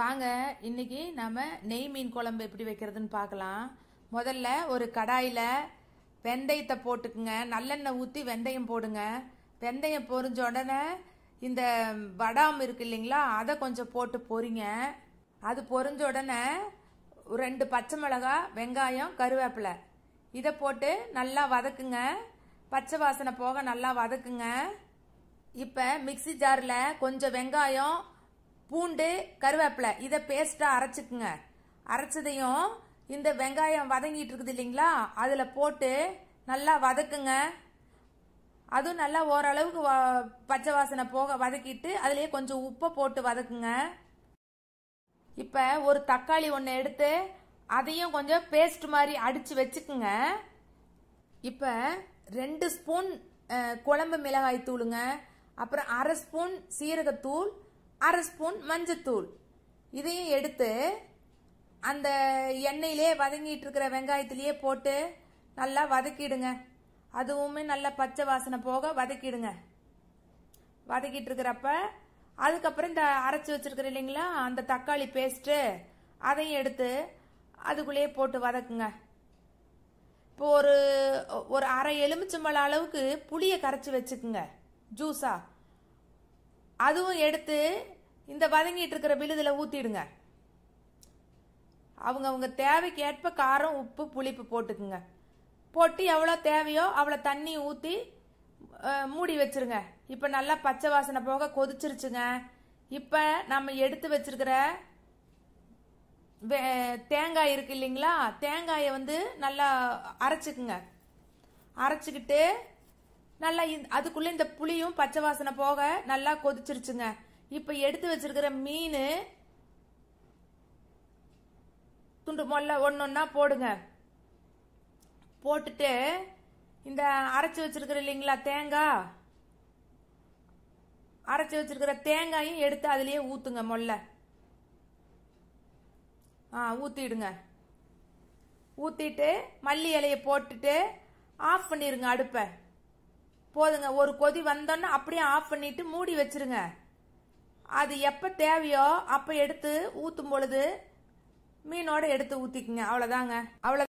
வாங்க இன்னைக்கு நம்ம நெய் மீன் குழம்பு எப்படி வைக்கிறதுன்னு பார்க்கலாம் முதல்ல ஒரு கடாயில் வெந்தயத்தை போட்டுக்குங்க நல்லெண்ணெய் ஊற்றி வெந்தயம் போடுங்க வெந்தயம் பொறிஞ்ச உடனே இந்த வடாம் இருக்கு இல்லைங்களா அதை கொஞ்சம் போட்டு பொறிங்க அது பொறிஞ்ச உடனே ரெண்டு பச்சை மிளகா வெங்காயம் கருவேப்பிலை இதை போட்டு நல்லா வதக்குங்க பச்சை வாசனை போக நல்லா வதக்குங்க இப்போ மிக்சி ஜாரில் கொஞ்சம் வெங்காயம் பூண்டு கருவேப்பிலை இதை பேஸ்ட்டாக அரைச்சுக்குங்க அரைச்சதையும் இந்த வெங்காயம் வதங்கிட்டு இருக்குது இல்லைங்களா அதில் போட்டு நல்லா வதக்குங்க அதுவும் நல்லா ஓரளவுக்கு பச்சை வாசனை போக வதக்கிட்டு அதுலேயே கொஞ்சம் உப்பை போட்டு வதக்குங்க இப்போ ஒரு தக்காளி ஒன்று எடுத்து அதையும் கொஞ்சம் பேஸ்ட் மாதிரி அடித்து வச்சுக்குங்க இப்போ ரெண்டு ஸ்பூன் குழம்பு மிளகாய் தூளுங்க அப்புறம் அரை ஸ்பூன் சீரகத்தூள் அரை ஸ்பூன் மஞ்சத்தூள் இதையும் எடுத்து அந்த எண்ணெயிலே வதங்கிட்டு இருக்கிற வெங்காயத்திலேயே போட்டு நல்லா வதக்கிடுங்க அதுவுமே நல்லா பச்சை வாசனை போக வதக்கிடுங்க வதக்கிட்டு இருக்கிறப்ப அதுக்கப்புறம் இந்த அரைச்சி வச்சிருக்கிற இல்லைங்களா அந்த தக்காளி பேஸ்ட்டு அதையும் எடுத்து அதுக்குள்ளேயே போட்டு வதக்குங்க இப்போ ஒரு ஒரு அரை எலுமிச்சம்பழ அளவுக்கு புளியை கரைச்சி வச்சுக்குங்க ஜூஸா அதுவும் எடுத்து இந்த வதங்கிட்டு இருக்கிற விழுதில் ஊற்றிடுங்க அவங்க அவங்க தேவைக்கு ஏற்ப காரம் உப்பு புளிப்பு போட்டுக்குங்க போட்டு எவ்வளோ தேவையோ அவ்வளோ தண்ணி ஊற்றி மூடி வச்சிருங்க இப்போ நல்லா பச்சை வாசனை போக கொதிச்சிருச்சுங்க இப்போ நம்ம எடுத்து வச்சிருக்கிற தேங்காய் இருக்கு இல்லைங்களா தேங்காயை வந்து நல்லா அரைச்சிக்குங்க அரைச்சிக்கிட்டு நல்லா அதுக்குள்ளே இந்த புளியும் பச்சை வாசனை போக நல்லா கொதிச்சிருச்சுங்க இப்ப எடுத்து வச்சிருக்கிற மீன் துண்டு மொல்ல ஒன்னொன்னா போடுங்க போட்டுட்டு இந்த அரைச்சி வச்சிருக்கிற இல்லைங்களா தேங்காய் அரைச்சி வச்சிருக்கிற தேங்காயும் எடுத்து அதுலயே ஊத்துங்க மொல்ல ஆ ஊத்திடுங்க ஊத்திட்டு மல்லி இலையை போட்டுட்டு ஆஃப் பண்ணிருங்க அடுப்பை போதுங்க ஒரு கொதி வந்தோன்னு அப்படியே ஆஃப் பண்ணிட்டு மூடி வச்சிருங்க அது எப்போ தேவையோ அப்போ எடுத்து ஊற்றும் பொழுது மீனோட எடுத்து ஊற்றிக்குங்க அவ்வளோதாங்க அவ்வளோ